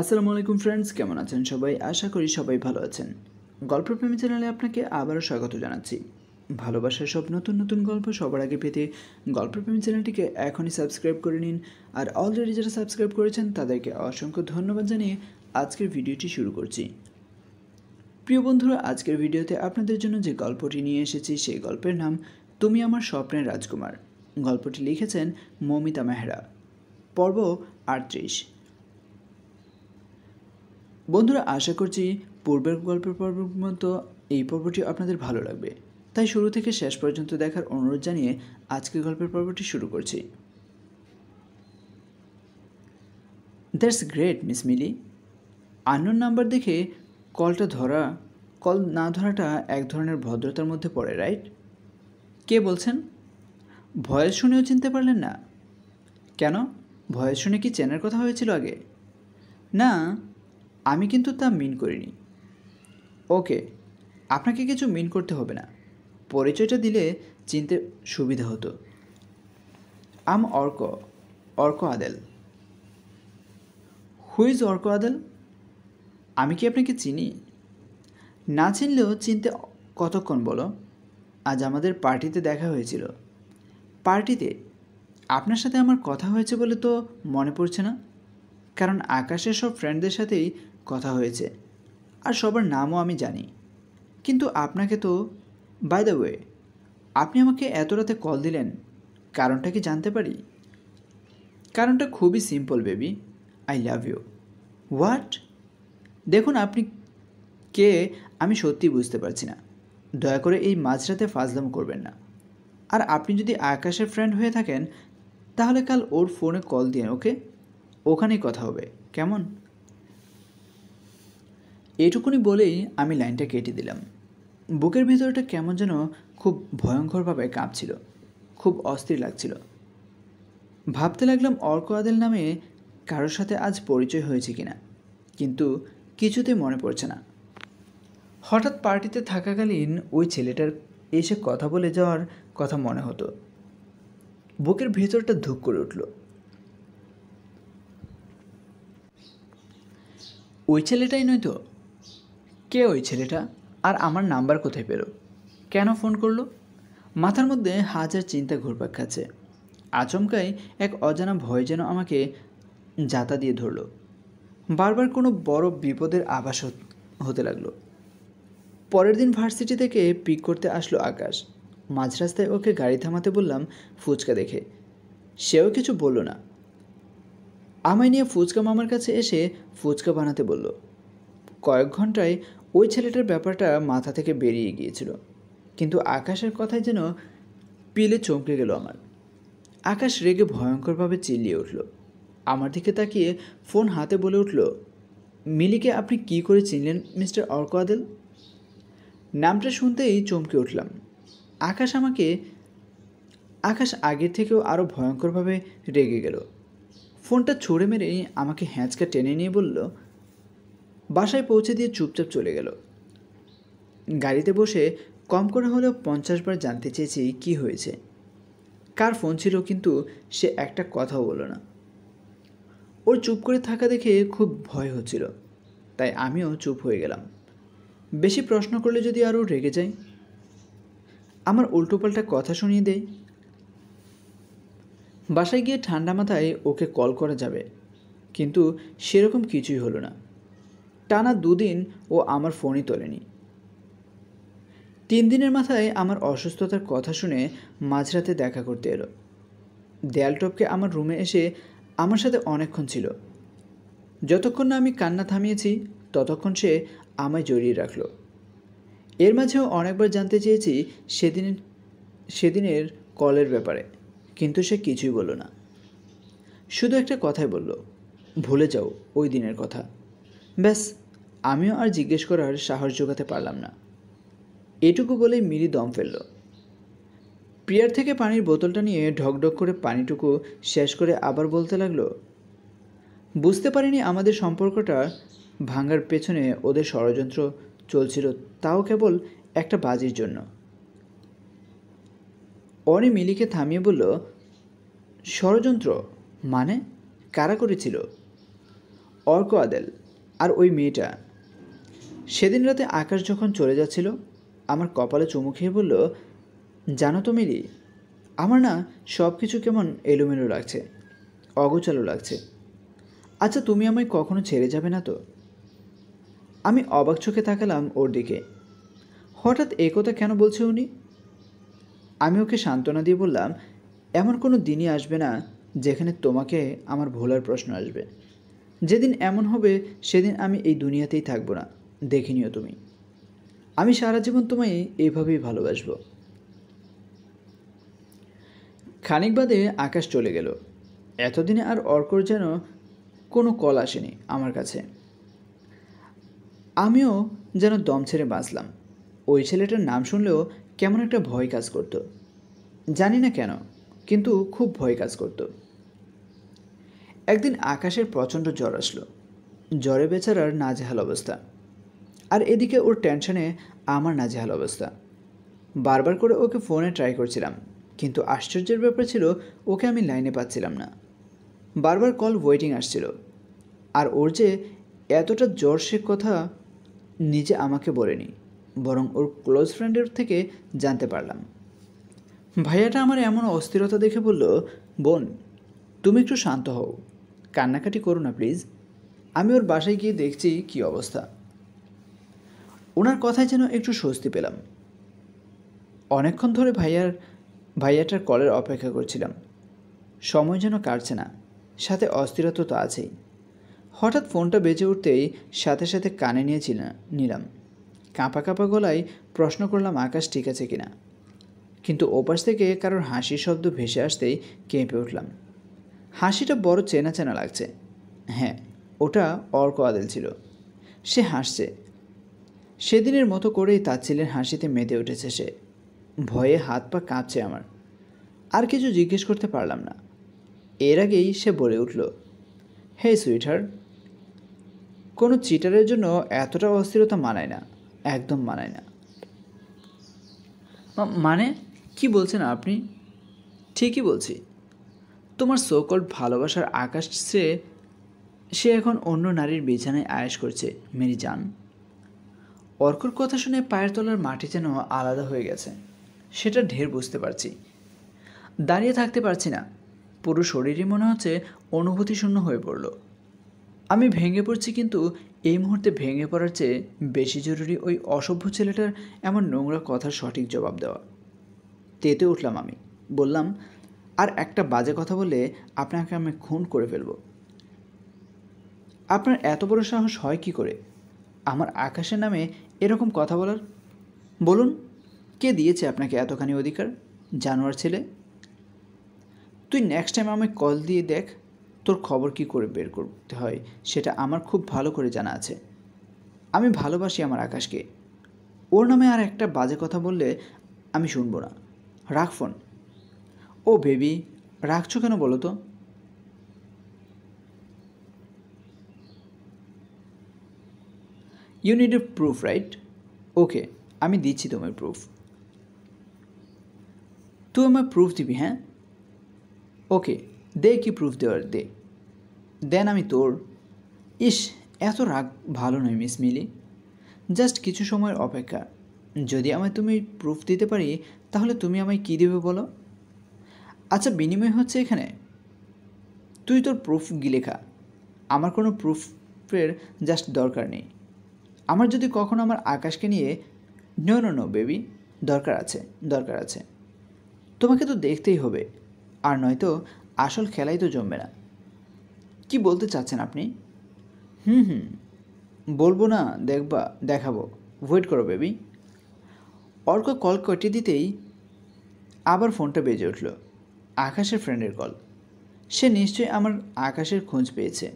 আসসালামু আলাইকুম ফ্রেন্ডস কেমন আছেন সবাই আশা করি সবাই ভালো আছেন গল্পপ্রেমী চ্যানেলে আপনাকে আবারও স্বাগত জানাচ্ছি ভালোবাসার সব নতুন নতুন গল্প সবার আগে পেতে গল্পপ্রেমী চ্যানেলটিকে এখনই সাবস্ক্রাইব করে নিন আর অলরেডি যারা সাবস্ক্রাইব করেছেন তাদেরকে অসংখ্য ধন্যবাদ জানিয়ে আজকের ভিডিওটি শুরু করছি প্রিয় বন্ধুরা আজকের ভিডিওতে আপনাদের জন্য যে গল্পটি নিয়ে এসেছি সেই গল্পের নাম তুমি আমার স্বপ্নের রাজকুমার গল্পটি লিখেছেন মমিতা মেহরা পর্ব আটত্রিশ বন্ধুরা আশা করছি পূর্বের গল্পের পর্বের মতো এই পর্বটি আপনাদের ভালো লাগবে তাই শুরু থেকে শেষ পর্যন্ত দেখার অনুরোধ জানিয়ে আজকের গল্পের পর্বটি শুরু করছি that's great miss Mili unknown number দেখে কলটা ধরা কল না ধরাটা এক ধরনের ভদ্রতার মধ্যে পড়ে রাইট কে বলছেন ভয়েস শুনেও চিনতে পারলেন না কেন ভয়েস শুনে কি চেনার কথা হয়েছিল আগে না আমি কিন্তু তা মিন করিনি ওকে আপনাকে কিছু মিন করতে হবে না পরিচয়টা দিলে চিনতে সুবিধা হতো আম অর্ক অর্ক আদেল হুইজ অর্ক আদেল আমি কি আপনাকে চিনি না চিনলেও চিনতে কতক্ষণ বলো আজ আমাদের পার্টিতে দেখা হয়েছিল পার্টিতে আপনার সাথে আমার কথা হয়েছে বলে তো মনে পড়ছে না কারণ আকাশের সব ফ্রেন্ডদের সাথেই কথা হয়েছে আর সবার নামও আমি জানি কিন্তু আপনাকে তো বাই দ্য ওয়ে আপনি আমাকে এত রাতে কল দিলেন কারণটা কি জানতে পারি কারণটা খুবই simple baby I love you what দেখুন আপনি কে আমি সত্যি বুঝতে পারছি না দয়া করে এই মাঝরাতে ফাজলাম করবেন না আর আপনি যদি আকাশের ফ্রেন্ড হয়ে থাকেন তাহলে কাল ওর ফোনে কল দিন ওকে ওখানেই কথা হবে কেমন এটুকুনি বলেই আমি লাইনটা কেটে দিলাম বুকের ভিতরটা কেমন যেন খুব ভয়ঙ্করভাবে কাঁপছিল খুব অস্থির লাগছিল ভাবতে লাগলাম অর্ক আদেল নামে কারোর সাথে আজ পরিচয় হয়েছে কিনা কিন্তু কিছুতে মনে পড়ছে না হঠাৎ পার্টিতে থাকাকালীন ওই ছেলেটার এসে কথা বলে যাওয়ার কথা মনে হতো বুকের ভেতরটা ধুক করে উঠল ওই ছেলেটাই নয় তো কে ওই ছেলেটা আর আমার নাম্বার কোথায় পেল কেন ফোন করলো মাথার মধ্যে হাজার চিন্তা ঘুরপাক খাচ্ছে আচমকাই এক অজানা ভয় যেন আমাকে যাতা দিয়ে ধরল বারবার কোনো বড় বিপদের আভাস হতে লাগলো পরের দিন ভার্সিটি থেকে পিক করতে আসলো আকাশ মাঝ রাস্তায় ওকে গাড়ি থামাতে বললাম ফুচকা দেখে সেও কিছু বলল না আমায় নিয়ে ফুচকা মামার কাছে এসে ফুচকা বানাতে বলল কয়েক ঘন্টায় ওই ছেলেটার ব্যাপারটা মাথা থেকে বেরিয়ে গিয়েছিল কিন্তু আকাশের কথায় যেন পিলে চমকে গেল আমার আকাশ রেগে ভয়ঙ্করভাবে চিল্লিয়ে উঠল আমার দিকে তাকিয়ে ফোন হাতে বলে উঠল মিলিকে আপনি কি করে চিনলেন মিস্টার অর্ক আদেল নামটা শুনতেই চমকে উঠলাম আকাশ আমাকে আকাশ আগের থেকেও আরও ভয়ঙ্করভাবে রেগে গেল ফোনটা ছুঁড়ে মেরে আমাকে হ্যাঁচকা টেনে নিয়ে বলল বাসায় পৌঁছে দিয়ে চুপচাপ চলে গেল গাড়িতে বসে কম করে হলেও পঞ্চাশ বার জানতে চেয়েছি কি হয়েছে কার ফোন ছিল কিন্তু সে একটা কথাও বলল না ওর চুপ করে থাকা দেখে খুব ভয় হচ্ছিল তাই আমিও চুপ হয়ে গেলাম বেশি প্রশ্ন করলে যদি আরও রেগে যায় আমার উল্টোপাল্টা কথা শুনিয়ে দেয় বাসায় গিয়ে ঠান্ডা মাথায় ওকে কল করা যাবে কিন্তু সেরকম কিছুই হলো না টানা দুদিন ও আমার ফোনই তোলেনি তিন দিনের মাথায় আমার অসুস্থতার কথা শুনে মাঝরাতে দেখা করতে এলো দেয়ালটপকে আমার রুমে এসে আমার সাথে অনেকক্ষণ ছিল যতক্ষণ না আমি কান্না থামিয়েছি ততক্ষণ সে আমায় জড়িয়ে রাখলো এর মাঝেও অনেকবার জানতে চেয়েছি সেদিন সেদিনের কলের ব্যাপারে কিন্তু সে কিছুই বলল না শুধু একটা কথাই বলল ভুলে যাও ওই দিনের কথা ব্যাস আমিও আর জিজ্ঞেস করার সাহস জোগাতে পারলাম না এটুকু বলেই মিরি দম ফেলল প্রিয়ার থেকে পানির বোতলটা নিয়ে ঢকঢক করে পানিটুকু শেষ করে আবার বলতে লাগলো বুঝতে পারিনি আমাদের সম্পর্কটা ভাঙার পেছনে ওদের ষড়যন্ত্র চলছিল তাও কেবল একটা বাজির জন্য অনি মিলিকে থামিয়ে বলল ষড়যন্ত্র মানে কারা করেছিল অর্ক আদেল আর ওই মেয়েটা সেদিন রাতে আকাশ যখন চলে যাচ্ছিল আমার কপালে চুমু খেয়ে বলল জানো তো মেরি আমার না সব কিছু কেমন এলোমেলো লাগছে অগোচালো লাগছে আচ্ছা তুমি আমায় কখনো ছেড়ে যাবে না তো আমি অবাক চোখে তাকালাম ওর দিকে হঠাৎ একথা কেন বলছে উনি আমি ওকে সান্ত্বনা দিয়ে বললাম এমন কোনো দিনই আসবে না যেখানে তোমাকে আমার ভোলার প্রশ্ন আসবে যেদিন এমন হবে সেদিন আমি এই দুনিয়াতেই থাকবো না দেখে নিও তুমি আমি সারা জীবন তোমায় এভাবেই ভালোবাসব খানিক বাদে আকাশ চলে গেল এতদিনে আর অর্কর যেন কোনো কল আসেনি আমার কাছে আমিও যেন দম ছেড়ে বাঁচলাম ওই ছেলেটার নাম শুনলেও কেমন একটা ভয় কাজ করত জানি না কেন কিন্তু খুব ভয় কাজ করত একদিন আকাশের প্রচণ্ড জ্বর আসলো জ্বরে বেচারার নাজেহাল অবস্থা আর এদিকে ওর টেনশনে আমার নাজেহাল অবস্থা বারবার করে ওকে ফোনে ট্রাই করছিলাম কিন্তু আশ্চর্যের ব্যাপার ছিল ওকে আমি লাইনে পাচ্ছিলাম না বারবার কল ওয়েটিং আসছিল আর ওর যে এতটা জ্বর সে কথা নিজে আমাকে বলেনি বরং ওর ক্লোজ ফ্রেন্ডের থেকে জানতে পারলাম ভাইয়াটা আমার এমন অস্থিরতা দেখে বলল বোন তুমি একটু শান্ত হও কান্নাকাটি করো না প্লিজ আমি ওর বাসায় গিয়ে দেখছি কি অবস্থা ওনার কথায় যেন একটু স্বস্তি পেলাম অনেকক্ষণ ধরে ভাইয়ার ভাইয়াটার কলের অপেক্ষা করছিলাম সময় যেন কাটছে না সাথে অস্থিরতা তো আছেই হঠাৎ ফোনটা বেজে উঠতেই সাথে সাথে কানে নিয়েছিলাম নিলাম কাঁপা কাঁপা গলায় প্রশ্ন করলাম আকাশ ঠিক আছে কিনা কিন্তু ওপাশ থেকে কারোর হাসির শব্দ ভেসে আসতেই কেঁপে উঠলাম হাসিটা বড় চেনা চেনা লাগছে হ্যাঁ ওটা অর্ক আদেল ছিল সে হাসছে সেদিনের মতো করেই তার ছেলের হাসিতে মেতে উঠেছে সে ভয়ে হাত পা কাঁপছে আমার আর কিছু জিজ্ঞেস করতে পারলাম না এর আগেই সে বলে উঠল হে সুইটার কোনো চিটারের জন্য এতটা অস্থিরতা মানায় না একদম মানায় না মানে কি বলছেন আপনি ঠিকই বলছি তোমার সোকল ভালোবাসার আকাশ সে সে এখন অন্য নারীর বিছানায় আয়েস করছে মেরি জান অর্কর কথা শুনে পায়ের তলার মাটি যেন আলাদা হয়ে গেছে সেটা ঢের বুঝতে পারছি দাঁড়িয়ে থাকতে পারছি না পুরো শরীরই মনে হচ্ছে অনুভূতিশূন্য হয়ে পড়ল আমি ভেঙে পড়ছি কিন্তু এই মুহূর্তে ভেঙে পড়ার চেয়ে বেশি জরুরি ওই অসভ্য ছেলেটার এমন নোংরা কথার সঠিক জবাব দেওয়া তেতে উঠলাম আমি বললাম আর একটা বাজে কথা বলে আপনাকে আমি খুন করে ফেলব আপনার এত বড় সাহস হয় কি করে আমার আকাশে নামে এরকম কথা বলার বলুন কে দিয়েছে আপনাকে এতখানি অধিকার জানোয়ার ছেলে তুই নেক্সট টাইম আমায় কল দিয়ে দেখ তোর খবর কি করে বের করতে হয় সেটা আমার খুব ভালো করে জানা আছে আমি ভালোবাসি আমার আকাশকে ওর নামে আর একটা বাজে কথা বললে আমি শুনবো না রাখ ফোন ও বেবি রাখছো কেন বলো তো you need a proof right okay আমি দিচ্ছি তোমার প্রুফ তুই আমার প্রুফ দিবি হ্যাঁ ওকে দে কি প্রুফ দেওয়ার দে দেন আমি তোর ইস এত রাগ ভালো নয় মিস মিলি জাস্ট কিছু সময়ের অপেক্ষা যদি আমায় তুমি প্রুফ দিতে পারি তাহলে তুমি আমায় কী দেবে বলো আচ্ছা বিনিময় হচ্ছে এখানে তুই তোর প্রুফ গিলে খা আমার কোনো প্রুফের জাস্ট দরকার নেই আমার যদি কখনো আমার আকাশকে নিয়ে নো নো নো বেবি দরকার আছে দরকার আছে তোমাকে তো দেখতেই হবে আর নয়তো আসল খেলাই তো জমবে না কি বলতে চাচ্ছেন আপনি হুম হুম বলবো না দেখবা দেখাবো ওয়েট করো বেবি অর্ক কল কেটে দিতেই আবার ফোনটা বেজে উঠল আকাশের ফ্রেন্ডের কল সে নিশ্চয়ই আমার আকাশের খোঁজ পেয়েছে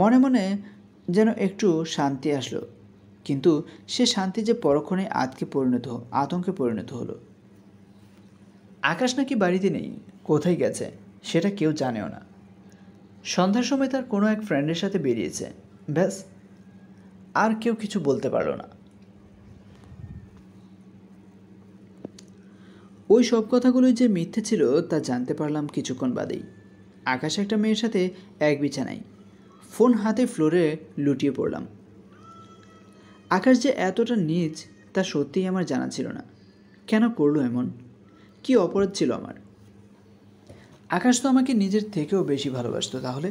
মনে মনে যেন একটু শান্তি আসলো কিন্তু সে শান্তি যে পরক্ষণে আতকে পরিণত আতঙ্কে পরিণত হলো আকাশ নাকি বাড়িতে নেই কোথায় গেছে সেটা কেউ জানেও না সন্ধ্যার সময় তার কোনো এক ফ্রেন্ডের সাথে বেরিয়েছে ব্যাস আর কেউ কিছু বলতে পারল না ওই সব কথাগুলোই যে মিথ্যে ছিল তা জানতে পারলাম কিছুক্ষণ বাদেই আকাশ একটা মেয়ের সাথে এক বিছানায় ফোন হাতে ফ্লোরে লুটিয়ে পড়লাম আকাশ যে এতটা নিজ তা সত্যিই আমার জানা ছিল না কেন করলো এমন কি অপরাধ ছিল আমার আকাশ তো আমাকে নিজের থেকেও বেশি ভালোবাসত তাহলে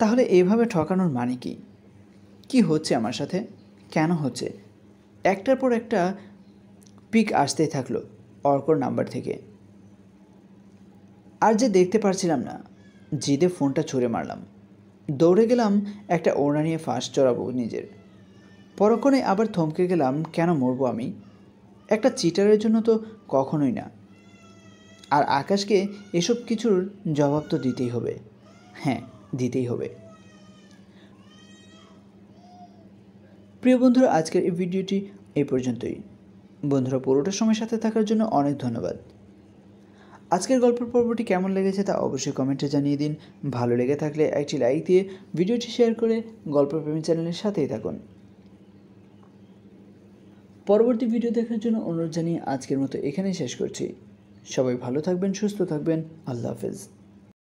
তাহলে এভাবে ঠকানোর মানে কি কি হচ্ছে আমার সাথে কেন হচ্ছে একটার পর একটা পিক আসতেই থাকলো অর্কর নাম্বার থেকে আর যে দেখতে পারছিলাম না জিদে ফোনটা ছুঁড়ে মারলাম দৌড়ে গেলাম একটা ওড়না নিয়ে ফাঁস চড়াবো নিজের পরক্ষণে আবার থমকে গেলাম কেন মরবো আমি একটা চিটারের জন্য তো কখনোই না আর আকাশকে এসব কিছুর জবাব তো দিতেই হবে হ্যাঁ দিতেই হবে প্রিয় বন্ধুরা আজকের এই ভিডিওটি এই পর্যন্তই বন্ধুরা পুরোটা সময় সাথে থাকার জন্য অনেক ধন্যবাদ আজকের গল্পের পর্বটি কেমন লেগেছে তা অবশ্যই কমেন্টে জানিয়ে দিন ভালো লেগে থাকলে একটি লাইক দিয়ে ভিডিওটি শেয়ার করে গল্পের প্রেমী চ্যানেলের সাথেই থাকুন পরবর্তী ভিডিও দেখার জন্য অনুরোধ জানিয়ে আজকের মতো এখানেই শেষ করছি সবাই ভালো থাকবেন সুস্থ থাকবেন আল্লাহ হাফেজ